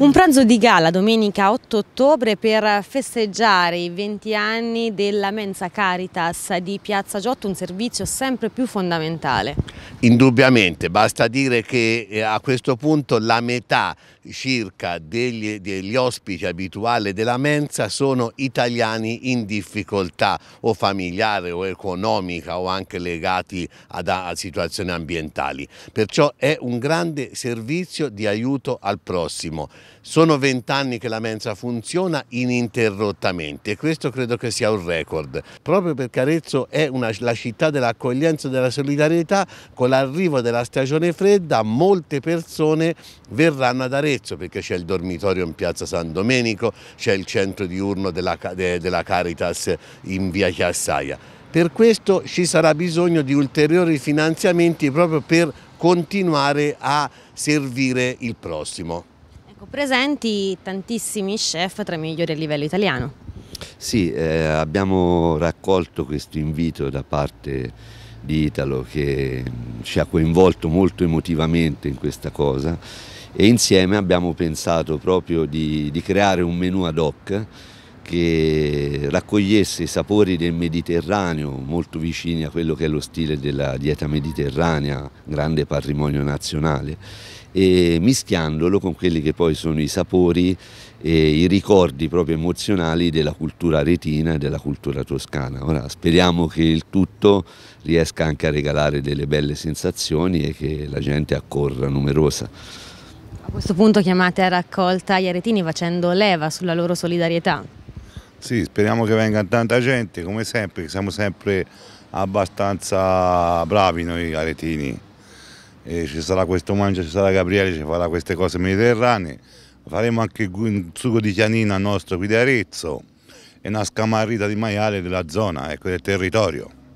Un pranzo di gala domenica 8 ottobre per festeggiare i 20 anni della mensa Caritas di Piazza Giotto, un servizio sempre più fondamentale. Indubbiamente, basta dire che eh, a questo punto la metà circa degli, degli, ospiti abituali della mensa sono italiani in difficoltà o familiare o economica o anche legati ad, a situazioni ambientali. Perciò è un grande servizio di aiuto al prossimo. Sono vent'anni che la mensa funziona ininterrottamente e questo credo che sia un record. Proprio perché Arezzo è una, la città dell'accoglienza e della solidarietà con con l'arrivo della stagione fredda molte persone verranno ad Arezzo perché c'è il dormitorio in piazza San Domenico, c'è il centro diurno della, della Caritas in via Chiassaia. Per questo ci sarà bisogno di ulteriori finanziamenti proprio per continuare a servire il prossimo. Ecco, presenti tantissimi chef tra i migliori a livello italiano. Sì, eh, abbiamo raccolto questo invito da parte di Italo che mm, ci ha coinvolto molto emotivamente in questa cosa e insieme abbiamo pensato proprio di, di creare un menu ad hoc che raccogliesse i sapori del Mediterraneo, molto vicini a quello che è lo stile della dieta mediterranea, grande patrimonio nazionale, e mischiandolo con quelli che poi sono i sapori e i ricordi proprio emozionali della cultura retina e della cultura toscana. Ora speriamo che il tutto riesca anche a regalare delle belle sensazioni e che la gente accorra numerosa. A questo punto chiamate a raccolta gli aretini facendo leva sulla loro solidarietà. Sì, speriamo che venga tanta gente, come sempre, siamo sempre abbastanza bravi noi aretini. E ci sarà questo mangia, ci sarà Gabriele, ci farà queste cose mediterranee. Faremo anche un sugo di chianina nostro qui di Arezzo e una scamarrita di maiale della zona, ecco, del territorio.